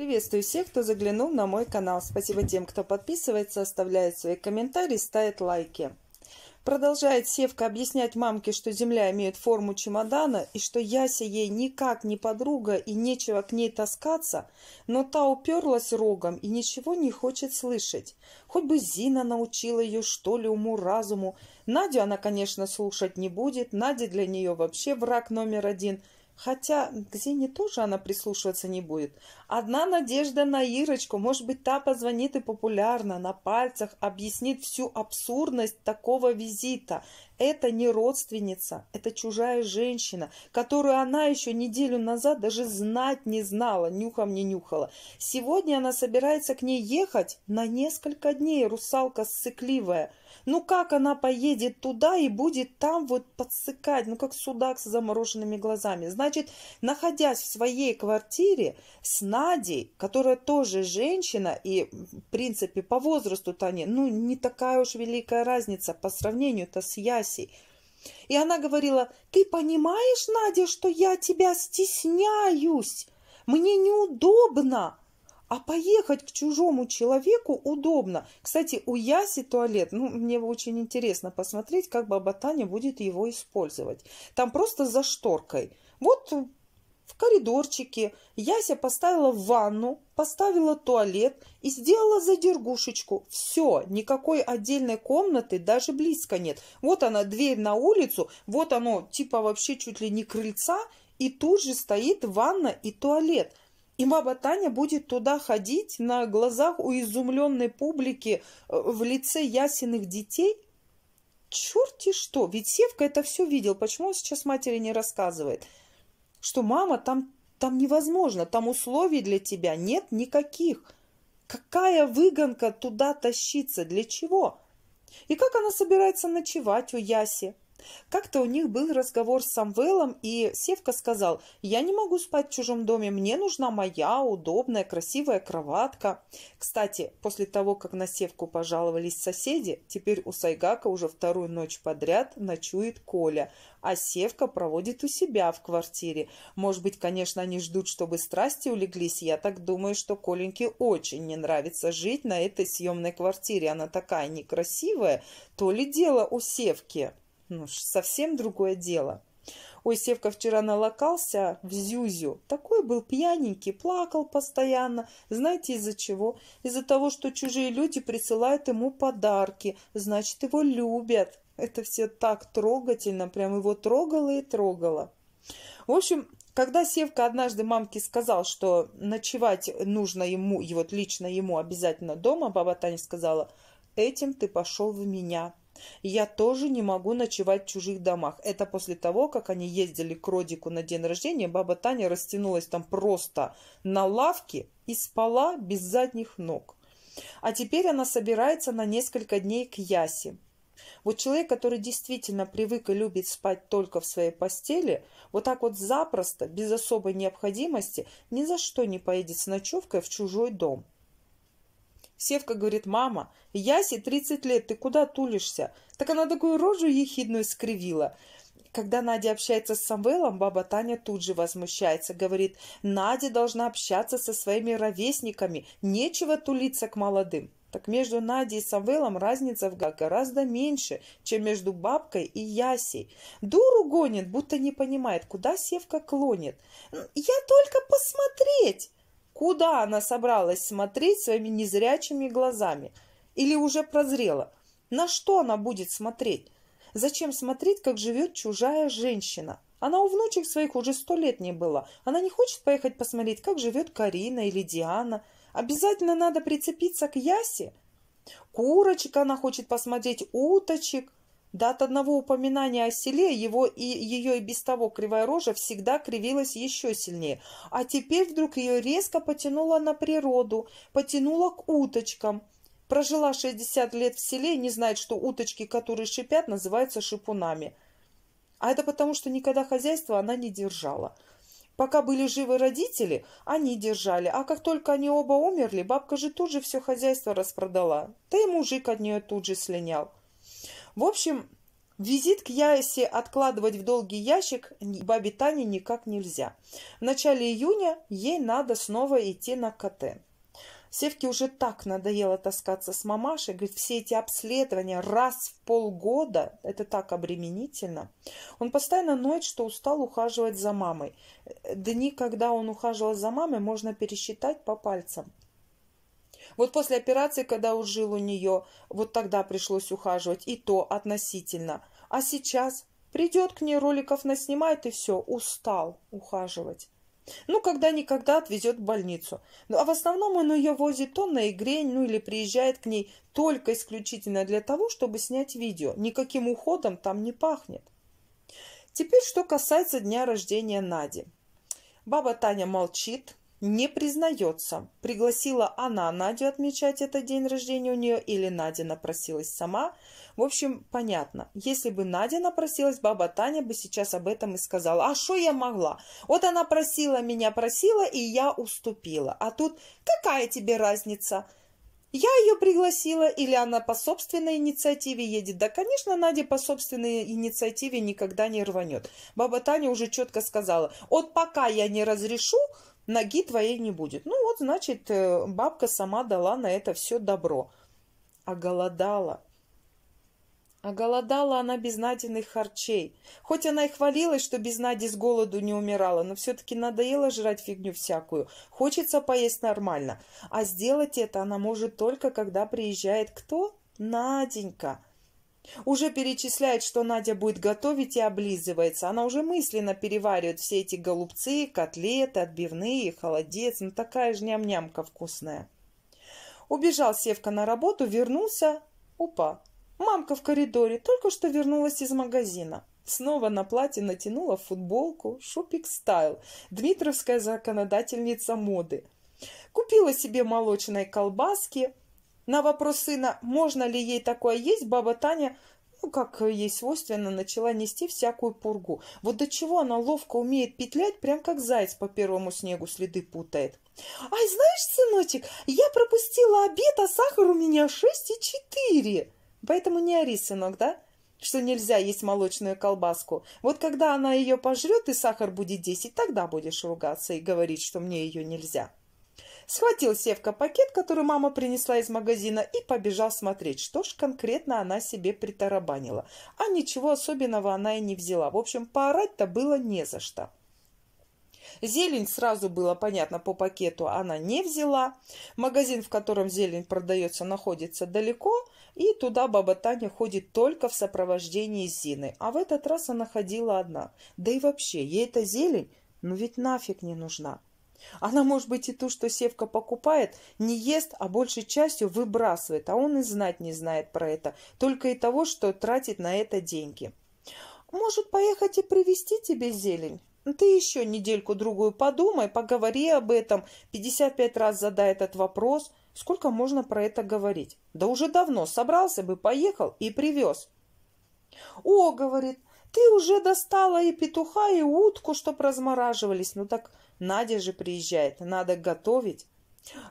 Приветствую всех, кто заглянул на мой канал. Спасибо тем, кто подписывается, оставляет свои комментарии, ставит лайки. Продолжает Севка объяснять мамке, что земля имеет форму чемодана и что Яся ей никак не подруга и нечего к ней таскаться, но та уперлась рогом и ничего не хочет слышать. Хоть бы Зина научила ее что ли уму-разуму. Надю она, конечно, слушать не будет, Надя для нее вообще враг номер один – Хотя к Зине тоже она прислушиваться не будет. Одна надежда на Ирочку. Может быть, та позвонит и популярно, на пальцах объяснит всю абсурдность такого визита. Это не родственница, это чужая женщина, которую она еще неделю назад даже знать не знала, нюхом не нюхала. Сегодня она собирается к ней ехать на несколько дней, русалка сцикливая – ну как она поедет туда и будет там вот подсыкать, ну как судак с замороженными глазами? Значит, находясь в своей квартире с Надей, которая тоже женщина, и в принципе по возрасту Тане, ну не такая уж великая разница по сравнению-то с Ясей. И она говорила, ты понимаешь, Надя, что я тебя стесняюсь? Мне неудобно. А поехать к чужому человеку удобно. Кстати, у Яси туалет, ну, мне очень интересно посмотреть, как баба Таня будет его использовать. Там просто за шторкой. Вот в коридорчике Яся поставила ванну, поставила туалет и сделала задергушечку. Все, никакой отдельной комнаты даже близко нет. Вот она, дверь на улицу, вот оно, типа вообще чуть ли не крыльца, и тут же стоит ванна и туалет – и баба Таня будет туда ходить на глазах у изумленной публики э, в лице ясенных детей? Черти что! Ведь Севка это все видел. Почему он сейчас матери не рассказывает? Что, мама, там, там невозможно, там условий для тебя нет никаких. Какая выгонка туда тащиться? Для чего? И как она собирается ночевать у Яси? Как-то у них был разговор с Самвелом, и Севка сказал, «Я не могу спать в чужом доме, мне нужна моя удобная, красивая кроватка». Кстати, после того, как на Севку пожаловались соседи, теперь у Сайгака уже вторую ночь подряд ночует Коля, а Севка проводит у себя в квартире. Может быть, конечно, они ждут, чтобы страсти улеглись. Я так думаю, что Коленьке очень не нравится жить на этой съемной квартире. Она такая некрасивая. То ли дело у Севки ну, совсем другое дело. Ой, Севка вчера налокался в Зюзю. Такой был пьяненький, плакал постоянно. Знаете, из-за чего? Из-за того, что чужие люди присылают ему подарки. Значит, его любят. Это все так трогательно, прям его трогало и трогало. В общем, когда Севка однажды мамке сказал, что ночевать нужно ему, и вот лично ему обязательно дома, баба Таня сказала, «Этим ты пошел в меня». Я тоже не могу ночевать в чужих домах. Это после того, как они ездили к Родику на день рождения, баба Таня растянулась там просто на лавке и спала без задних ног. А теперь она собирается на несколько дней к Ясе. Вот человек, который действительно привык и любит спать только в своей постели, вот так вот запросто, без особой необходимости, ни за что не поедет с ночевкой в чужой дом. Севка говорит, мама, Ясе 30 лет, ты куда тулишься? Так она такую рожу ехидную скривила. Когда Надя общается с Самвелом, баба Таня тут же возмущается, говорит, Надя должна общаться со своими ровесниками, нечего тулиться к молодым. Так между Надей и Самвелом разница в га гораздо меньше, чем между бабкой и Ясей. Дуру гонит, будто не понимает, куда Севка клонит. «Я только посмотреть!» Куда она собралась смотреть своими незрячими глазами? Или уже прозрела? На что она будет смотреть? Зачем смотреть, как живет чужая женщина? Она у внучек своих уже сто лет не была. Она не хочет поехать посмотреть, как живет Карина или Диана. Обязательно надо прицепиться к Ясе. Курочек она хочет посмотреть, уточек. Да от одного упоминания о селе его и ее и без того кривая рожа всегда кривилась еще сильнее. А теперь вдруг ее резко потянуло на природу, потянуло к уточкам. Прожила 60 лет в селе и не знает, что уточки, которые шипят, называются шипунами. А это потому, что никогда хозяйство она не держала. Пока были живы родители, они держали, а как только они оба умерли, бабка же тут же все хозяйство распродала. Да и мужик от нее тут же слинял. В общем, Визит к Ясе откладывать в долгий ящик бабе Тане никак нельзя. В начале июня ей надо снова идти на КТ. Севке уже так надоело таскаться с мамашей, говорит, все эти обследования раз в полгода, это так обременительно. Он постоянно ноет, что устал ухаживать за мамой. Дни, когда он ухаживал за мамой, можно пересчитать по пальцам. Вот после операции, когда он жил у нее, вот тогда пришлось ухаживать, и то относительно. А сейчас придет к ней, роликов наснимает и все, устал ухаживать. Ну, когда-никогда отвезет в больницу. Ну, а в основном он ее возит то на игре, ну или приезжает к ней только исключительно для того, чтобы снять видео. Никаким уходом там не пахнет. Теперь, что касается дня рождения Нади. Баба Таня молчит, не признается, пригласила она Надю отмечать этот день рождения у нее или Надя напросилась сама. В общем, понятно. Если бы Надя напросилась, баба Таня бы сейчас об этом и сказала. А что я могла? Вот она просила меня, просила, и я уступила. А тут какая тебе разница? Я ее пригласила, или она по собственной инициативе едет. Да, конечно, Надя по собственной инициативе никогда не рванет. Баба Таня уже четко сказала, вот пока я не разрешу, ноги твоей не будет. Ну вот, значит, э, бабка сама дала на это все добро. А голодала. А голодала она без Надиных харчей. Хоть она и хвалилась, что без Нади с голоду не умирала, но все-таки надоело жрать фигню всякую. Хочется поесть нормально. А сделать это она может только, когда приезжает кто? Наденька. Уже перечисляет, что Надя будет готовить и облизывается. Она уже мысленно переваривает все эти голубцы, котлеты, отбивные, холодец. Ну такая же ням-нямка вкусная. Убежал Севка на работу, вернулся. Опа! Мамка в коридоре только что вернулась из магазина. Снова на платье натянула футболку «Шопик Стайл», дмитровская законодательница моды. Купила себе молочные колбаски, на вопрос сына, можно ли ей такое есть, баба Таня, ну, как ей свойственно, начала нести всякую пургу. Вот до чего она ловко умеет петлять, прям как заяц по первому снегу следы путает. «Ай, знаешь, сыночек, я пропустила обед, а сахар у меня шесть и четыре!» «Поэтому не ори, сынок, да?» что нельзя есть молочную колбаску. Вот когда она ее пожрет и сахар будет десять, тогда будешь ругаться и говорить, что мне ее нельзя. Схватил Севка пакет, который мама принесла из магазина, и побежал смотреть, что ж конкретно она себе притарабанила. А ничего особенного она и не взяла. В общем, поорать-то было не за что. Зелень сразу было понятно по пакету она не взяла. Магазин, в котором зелень продается, находится далеко, и туда баба Таня ходит только в сопровождении Зины. А в этот раз она ходила одна. Да и вообще, ей эта зелень, ну ведь нафиг не нужна. Она, может быть, и ту, что Севка покупает, не ест, а большей частью выбрасывает, а он и знать не знает про это, только и того, что тратит на это деньги. «Может, поехать и привезти тебе зелень?» Ты еще недельку-другую подумай, поговори об этом, 55 раз задай этот вопрос. Сколько можно про это говорить? Да уже давно собрался бы, поехал и привез. «О, — говорит, — ты уже достала и петуха, и утку, чтоб размораживались. Ну так Надя же приезжает, надо готовить.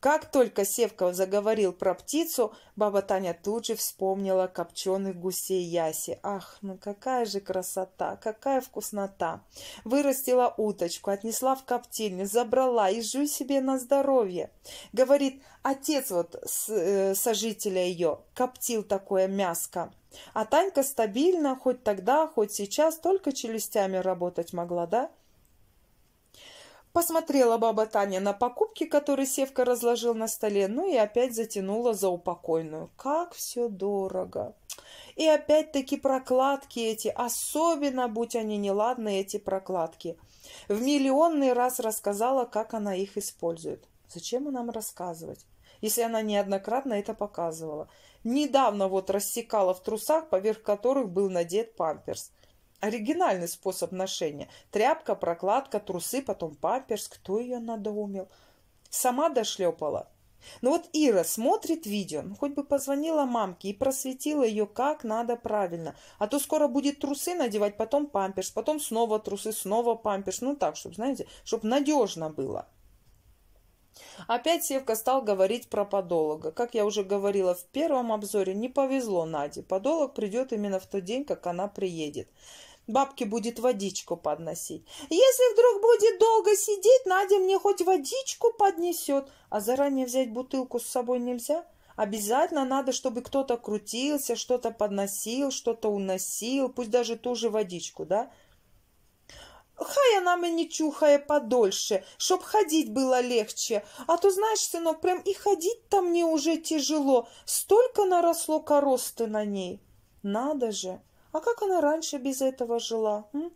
Как только Севков заговорил про птицу, баба Таня тут же вспомнила копченых гусей Яси. Ах, ну какая же красота, какая вкуснота! Вырастила уточку, отнесла в коптильню, забрала и жуй себе на здоровье. Говорит, отец вот с, э, сожителя ее коптил такое мяско. А Танька стабильно, хоть тогда, хоть сейчас, только челюстями работать могла, да? Посмотрела баба Таня на покупки, которые Севка разложил на столе, ну и опять затянула за упокойную. Как все дорого! И опять-таки прокладки эти, особенно, будь они неладны, эти прокладки. В миллионный раз рассказала, как она их использует. Зачем нам рассказывать, если она неоднократно это показывала? Недавно вот рассекала в трусах, поверх которых был надет памперс оригинальный способ ношения. Тряпка, прокладка, трусы, потом памперс. Кто ее надоумил? Сама дошлепала. ну вот Ира смотрит видео, ну хоть бы позвонила мамке и просветила ее, как надо правильно. А то скоро будет трусы надевать, потом памперс, потом снова трусы, снова памперс. Ну так, чтобы, знаете, чтобы надежно было. Опять Севка стал говорить про подолога. Как я уже говорила в первом обзоре, не повезло Наде. Подолог придет именно в тот день, как она приедет. Бабке будет водичку подносить. Если вдруг будет долго сидеть, Надя мне хоть водичку поднесет. А заранее взять бутылку с собой нельзя? Обязательно надо, чтобы кто-то крутился, что-то подносил, что-то уносил, пусть даже ту же водичку, да? Хай она не чухая подольше, чтоб ходить было легче. А то, знаешь, сынок, прям и ходить-то мне уже тяжело. Столько наросло коросты на ней. Надо же! А как она раньше без этого жила? М?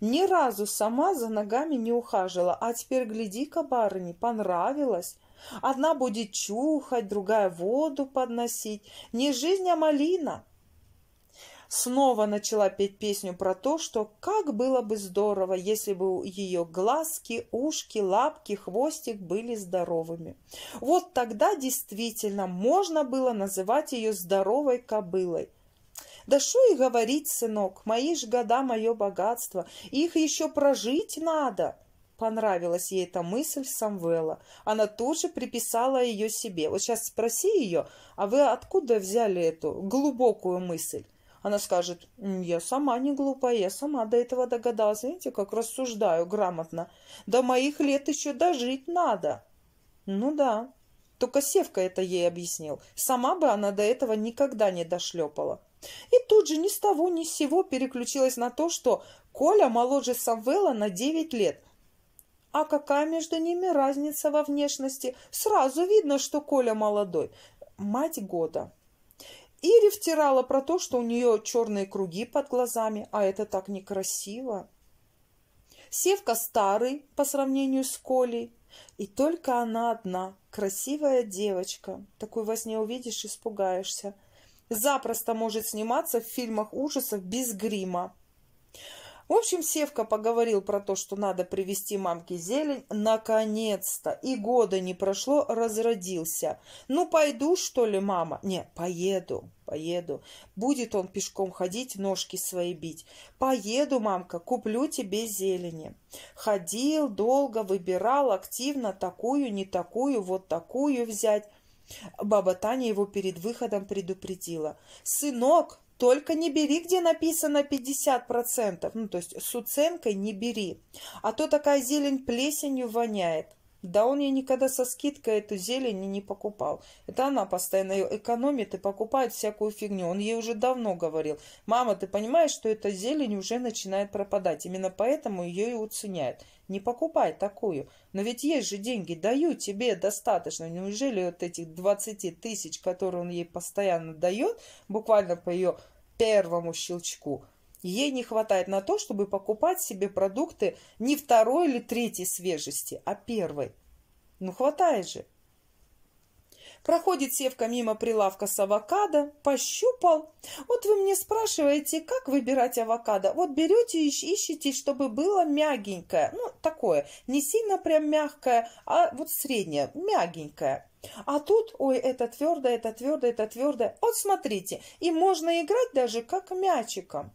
Ни разу сама за ногами не ухаживала, а теперь, гляди-ка, барыне, понравилось. Одна будет чухать, другая воду подносить. Не жизнь, а малина. Снова начала петь песню про то, что как было бы здорово, если бы у ее глазки, ушки, лапки, хвостик были здоровыми. Вот тогда действительно можно было называть ее здоровой кобылой – да что и говорить, сынок, мои ж года мое богатство, их еще прожить надо. Понравилась ей эта мысль Самвела. Она тут же приписала ее себе. Вот сейчас спроси ее, а вы откуда взяли эту глубокую мысль? Она скажет, я сама не глупая, я сама до этого догадалась. Видите, как рассуждаю грамотно. До моих лет еще дожить надо. Ну да, только Севка это ей объяснил. Сама бы она до этого никогда не дошлепала. И тут же ни с того ни с сего переключилась на то, что Коля моложе Савелла на девять лет. А какая между ними разница во внешности? Сразу видно, что Коля молодой. Мать года. Ири втирала про то, что у нее черные круги под глазами, а это так некрасиво. Севка старый по сравнению с Колей, и только она одна, красивая девочка. Такую во сне увидишь, испугаешься – запросто может сниматься в фильмах ужасов без грима. В общем, Севка поговорил про то, что надо привезти мамке зелень. Наконец-то! И года не прошло, разродился. Ну, пойду, что ли, мама? Не, поеду, поеду. Будет он пешком ходить, ножки свои бить. Поеду, мамка, куплю тебе зелени. Ходил долго, выбирал активно, такую, не такую, вот такую взять. Баба Таня его перед выходом предупредила. «Сынок, только не бери, где написано 50%, ну, то есть с уценкой не бери, а то такая зелень плесенью воняет. Да он ей никогда со скидкой эту зелень не покупал. Это она постоянно ее экономит и покупает всякую фигню. Он ей уже давно говорил. Мама, ты понимаешь, что эта зелень уже начинает пропадать. Именно поэтому ее и уценяют. Не покупай такую. Но ведь есть же деньги. Даю тебе достаточно. Неужели вот этих 20 тысяч, которые он ей постоянно дает, буквально по ее первому щелчку, Ей не хватает на то, чтобы покупать себе продукты не второй или третьей свежести, а первой. Ну, хватает же. Проходит Севка мимо прилавка с авокадо, пощупал. Вот вы мне спрашиваете, как выбирать авокадо. Вот берете и ищете, чтобы было мягенькое. Ну, такое, не сильно прям мягкое, а вот среднее, мягенькое. А тут, ой, это твердое, это твердое, это твердое. Вот смотрите, и можно играть даже как мячиком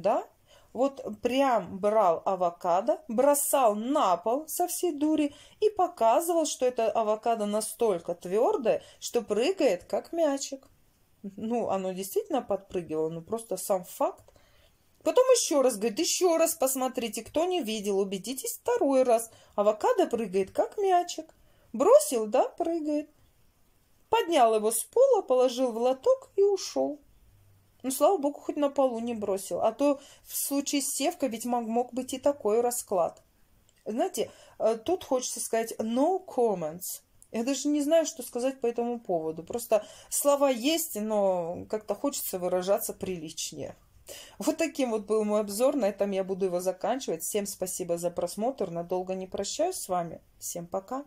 да? Вот прям брал авокадо, бросал на пол со всей дури и показывал, что это авокадо настолько твердое, что прыгает, как мячик. Ну, оно действительно подпрыгивало, но просто сам факт. Потом еще раз говорит, еще раз посмотрите, кто не видел, убедитесь второй раз. Авокадо прыгает, как мячик. Бросил, да, прыгает. Поднял его с пола, положил в лоток и ушел. Ну, слава богу, хоть на полу не бросил. А то в случае с Севкой ведь мог, мог быть и такой расклад. Знаете, э, тут хочется сказать «no comments». Я даже не знаю, что сказать по этому поводу. Просто слова есть, но как-то хочется выражаться приличнее. Вот таким вот был мой обзор. На этом я буду его заканчивать. Всем спасибо за просмотр. Надолго не прощаюсь с вами. Всем пока.